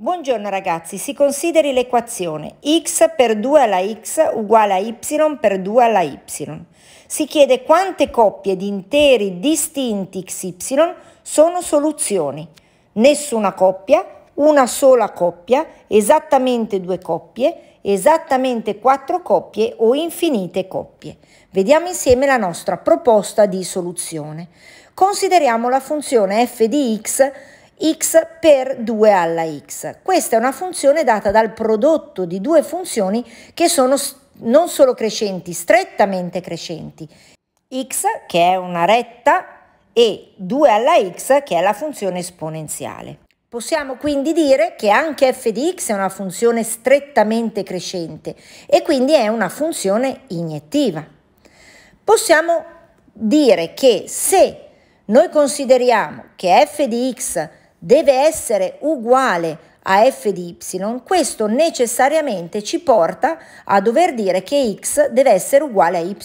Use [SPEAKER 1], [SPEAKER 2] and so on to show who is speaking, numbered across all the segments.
[SPEAKER 1] Buongiorno ragazzi, si consideri l'equazione x per 2 alla x uguale a y per 2 alla y. Si chiede quante coppie di interi distinti xy sono soluzioni. Nessuna coppia, una sola coppia, esattamente due coppie, esattamente quattro coppie o infinite coppie. Vediamo insieme la nostra proposta di soluzione. Consideriamo la funzione f di x x per 2 alla x. Questa è una funzione data dal prodotto di due funzioni che sono non solo crescenti, strettamente crescenti. x che è una retta e 2 alla x che è la funzione esponenziale. Possiamo quindi dire che anche f di x è una funzione strettamente crescente e quindi è una funzione iniettiva. Possiamo dire che se noi consideriamo che f di x deve essere uguale a f di y, questo necessariamente ci porta a dover dire che x deve essere uguale a y.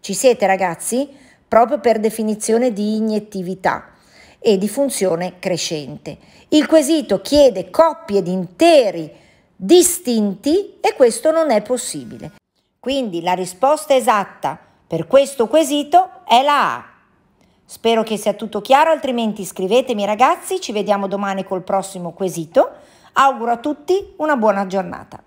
[SPEAKER 1] Ci siete ragazzi? Proprio per definizione di iniettività e di funzione crescente. Il quesito chiede coppie di interi distinti e questo non è possibile. Quindi la risposta esatta per questo quesito è la A. Spero che sia tutto chiaro, altrimenti iscrivetemi ragazzi, ci vediamo domani col prossimo quesito. Auguro a tutti una buona giornata.